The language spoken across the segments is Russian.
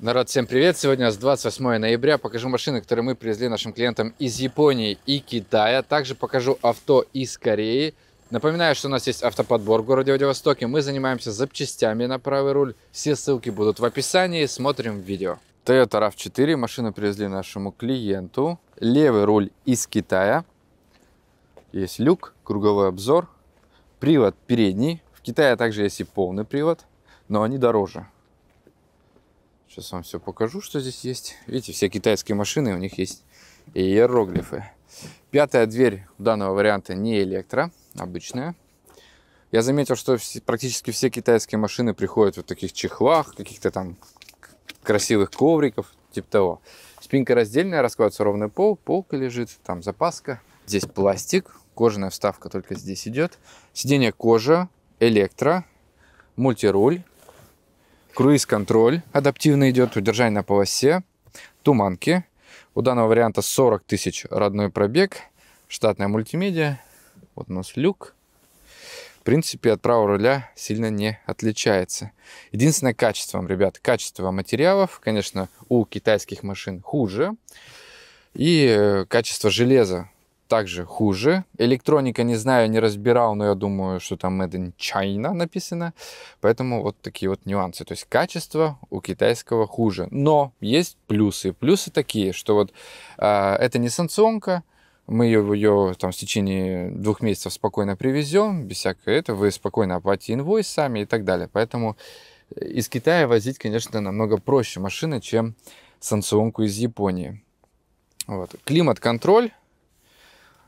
Народ, ну, всем привет! Сегодня с 28 ноября. Покажу машины, которые мы привезли нашим клиентам из Японии и Китая. Также покажу авто из Кореи. Напоминаю, что у нас есть автоподбор в городе Владивостоке. Мы занимаемся запчастями на правый руль. Все ссылки будут в описании. Смотрим видео. Toyota RAV4. Машину привезли нашему клиенту. Левый руль из Китая. Есть люк, круговой обзор. Привод передний. В Китае также есть и полный привод но они дороже. Сейчас вам все покажу, что здесь есть. Видите, все китайские машины, у них есть иероглифы. Пятая дверь данного варианта не электро, обычная. Я заметил, что практически все китайские машины приходят в таких чехлах, каких-то там красивых ковриков, типа того. Спинка раздельная, раскладывается ровный пол, полка лежит, там запаска. Здесь пластик, кожаная вставка только здесь идет. Сиденье кожа, электро, мультируль, Круиз-контроль адаптивно идет, удержание на полосе, туманки. У данного варианта 40 тысяч родной пробег, штатная мультимедиа. Вот у нас люк. В принципе, от правого руля сильно не отличается. Единственное качество, ребят, качество материалов, конечно, у китайских машин хуже. И э, качество железа также хуже. Электроника, не знаю, не разбирал, но я думаю, что там Made in China написано. Поэтому вот такие вот нюансы. То есть качество у китайского хуже. Но есть плюсы. Плюсы такие, что вот э, это не санкционка, мы ее, ее там в течение двух месяцев спокойно привезем, без всякого этого, вы спокойно оплатите инвойс сами и так далее. Поэтому э, из Китая возить, конечно, намного проще машины, чем санкционку из Японии. Вот. Климат-контроль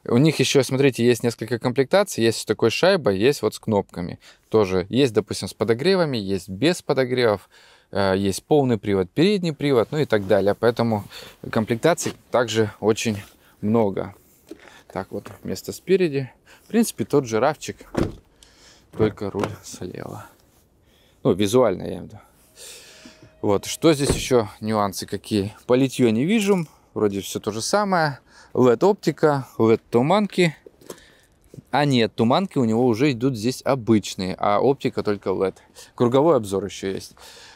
у них еще, смотрите, есть несколько комплектаций. Есть с такой шайбой, есть вот с кнопками. Тоже есть, допустим, с подогревами, есть без подогревов, э, есть полный привод, передний привод, ну и так далее. Поэтому комплектаций также очень много. Так вот, место спереди. В принципе, тот же равчик, только руль слева. Ну, визуально я имею в виду. Вот, что здесь еще нюансы какие? По не вижу, вроде все то же самое. LED-оптика, LED-туманки. А нет, туманки у него уже идут здесь обычные, а оптика только LED. Круговой обзор еще есть.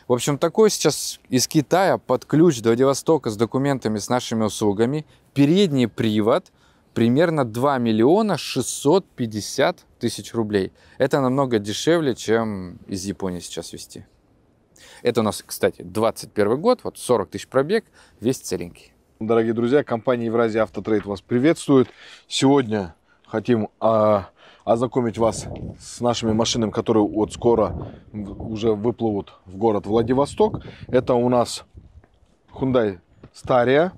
В общем, такой сейчас из Китая под ключ до Владивостока с документами, с нашими услугами. Передний привод примерно 2 миллиона 650 тысяч рублей. Это намного дешевле, чем из Японии сейчас вести. Это у нас, кстати, 21 год, вот 40 тысяч пробег, весь целенький. Дорогие друзья, компания Евразия Автотрейд вас приветствует. Сегодня хотим а, ознакомить вас с нашими машинами, которые вот скоро уже выплывут в город Владивосток. Это у нас Hyundai Staria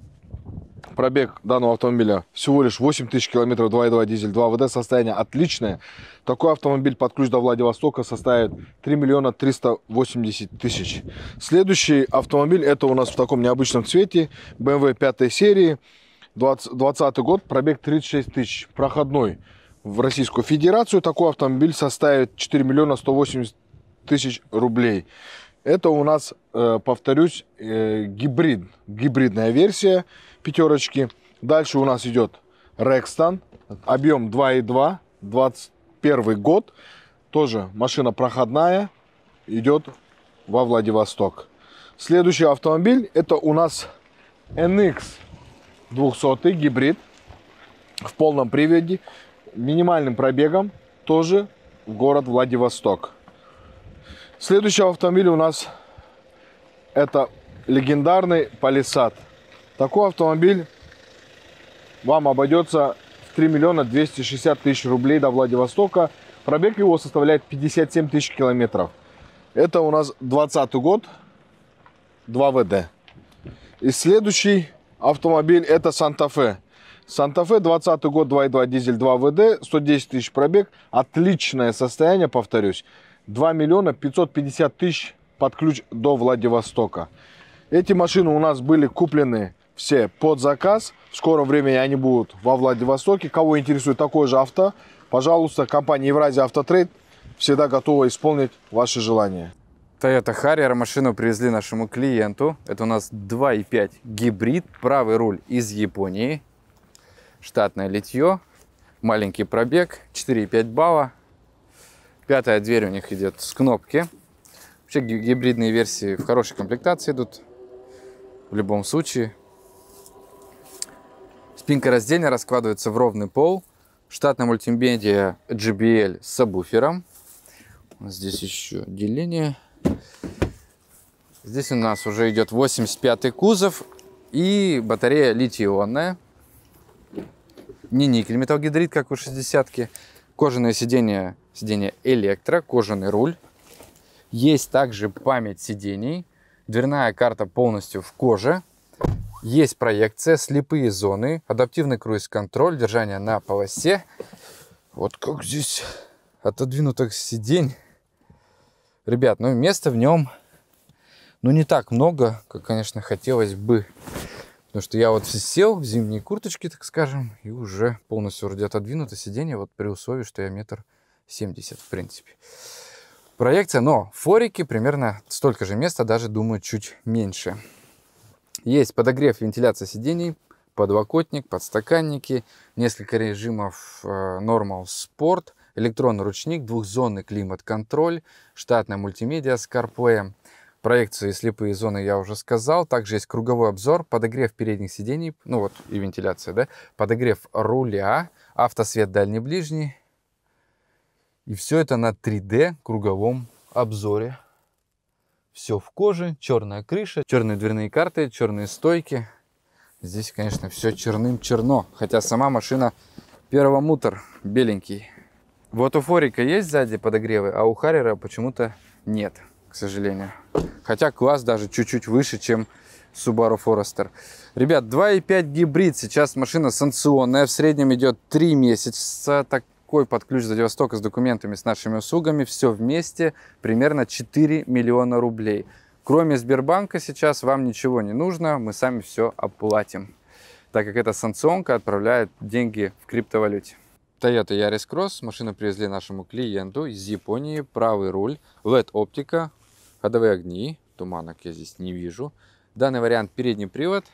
Пробег данного автомобиля всего лишь 8 тысяч километров, 2.2 дизель, 2 ВД, состояние отличное. Такой автомобиль под ключ до Владивостока составит 3 миллиона 380 тысяч. Следующий автомобиль, это у нас в таком необычном цвете, BMW 5 эм серии, 20, год, пробег 36 тысяч, проходной в Российскую Федерацию. Такой автомобиль составит 4 миллиона 180 тысяч рублей. Это у нас, э, повторюсь, э, гибрид, гибридная версия пятерочки. Дальше у нас идет Рекстон, объем 2.2, 21 год. Тоже машина проходная, идет во Владивосток. Следующий автомобиль, это у нас NX 200 гибрид в полном приводе, минимальным пробегом, тоже в город Владивосток. Следующий автомобиль у нас это легендарный Palisade. Такой автомобиль вам обойдется в 3 миллиона 260 тысяч рублей до Владивостока. Пробег его составляет 57 тысяч километров. Это у нас 20 год, 2 ВД. И следующий автомобиль это Санта-Фе. Санта-Фе 20 год, 2.2 дизель, 2 ВД, 110 тысяч пробег. Отличное состояние, повторюсь. 2 миллиона 550 тысяч под ключ до Владивостока. Эти машины у нас были куплены все под заказ. В скором времени они будут во Владивостоке. Кого интересует такое же авто, пожалуйста, компания Евразия Автотрейд всегда готова исполнить ваши желания. Toyota Harrier машину привезли нашему клиенту. Это у нас 2.5 гибрид, правый руль из Японии, штатное литье, маленький пробег, 4,5 балла, Пятая дверь у них идет с кнопки. Вообще гибридные версии в хорошей комплектации идут. В любом случае. Спинка раздельно раскладывается в ровный пол. Штатная мультимедиа JBL с сабвуфером. Здесь еще деление. Здесь у нас уже идет 85 й кузов и батарея литий Не никель металлогидрид, как у 60-ки. Кожаные сиденья сиденье электро, кожаный руль. Есть также память сидений, дверная карта полностью в коже. Есть проекция, слепые зоны, адаптивный круиз-контроль, держание на полосе. Вот как здесь отодвинуто сиденье. Ребят, ну места в нем ну не так много, как, конечно, хотелось бы. Потому что я вот сел в зимние курточки, так скажем, и уже полностью вроде отодвинуто сиденье, вот при условии, что я метр 70, в принципе. Проекция, но форики примерно столько же места, даже, думаю, чуть меньше. Есть подогрев, вентиляция сидений, подлокотник, подстаканники, несколько режимов э, Normal Sport, электронный ручник, двухзонный климат-контроль, штатная мультимедиа с CarPlay. Проекцию и слепые зоны я уже сказал. Также есть круговой обзор, подогрев передних сидений, ну вот и вентиляция, да, подогрев руля, автосвет дальний-ближний, и все это на 3D круговом обзоре. Все в коже, черная крыша, черные дверные карты, черные стойки. Здесь, конечно, все черным черно. Хотя сама машина первого первомутр, беленький. Вот у Форика есть сзади подогревы, а у Харрера почему-то нет, к сожалению. Хотя класс даже чуть-чуть выше, чем Subaru Forester. Ребят, 2.5 гибрид. Сейчас машина санкционная. В среднем идет 3 месяца. Так такой под ключ Владивостока с документами, с нашими услугами, все вместе примерно 4 миллиона рублей. Кроме Сбербанка сейчас вам ничего не нужно, мы сами все оплатим, так как эта санкционка отправляет деньги в криптовалюте. Toyota Yaris Cross. Машину привезли нашему клиенту из Японии. Правый руль, LED-оптика, ходовые огни. Туманок я здесь не вижу. Данный вариант передний привод.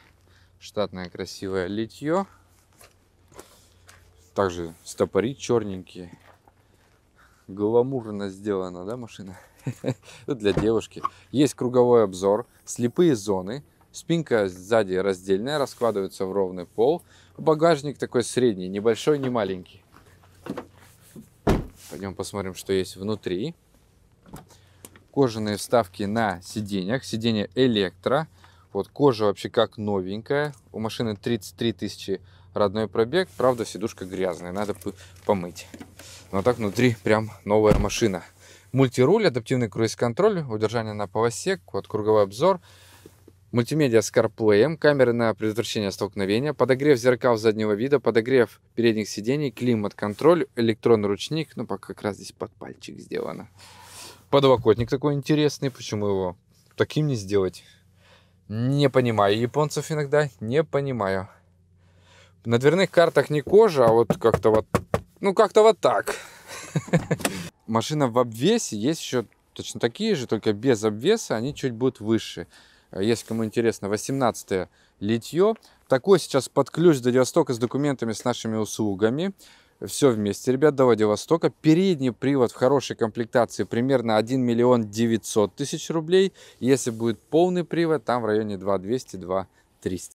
Штатное красивое литье также стопори черненькие. Гламурно сделана, да, машина? Для девушки. Есть круговой обзор, слепые зоны, спинка сзади раздельная, раскладывается в ровный пол. Багажник такой средний, небольшой, не маленький. Пойдем посмотрим, что есть внутри. Кожаные вставки на сиденьях. Сиденье электро. Вот кожа вообще как новенькая. У машины 33 тысячи родной пробег. Правда, сидушка грязная, надо помыть. Но так внутри прям новая машина. Мультируль, адаптивный круиз-контроль, удержание на полосе, вот круговой обзор. Мультимедиа с CarPlay, камеры на предотвращение столкновения, подогрев зеркал заднего вида, подогрев передних сидений, климат-контроль, электронный ручник, ну, пока как раз здесь под пальчик сделано. Подлокотник такой интересный, почему его таким не сделать? Не понимаю японцев иногда, не понимаю. На дверных картах не кожа, а вот как-то вот, ну как-то вот так. Машина в обвесе, есть еще точно такие же, только без обвеса, они чуть будут выше. Если кому интересно, 18 е литье. Такой сейчас под ключ до Владивостока с документами, с нашими услугами. Все вместе, ребят, до Владивостока. Передний привод в хорошей комплектации примерно 1 миллион 900 тысяч рублей. Если будет полный привод, там в районе 2 200, 2 300.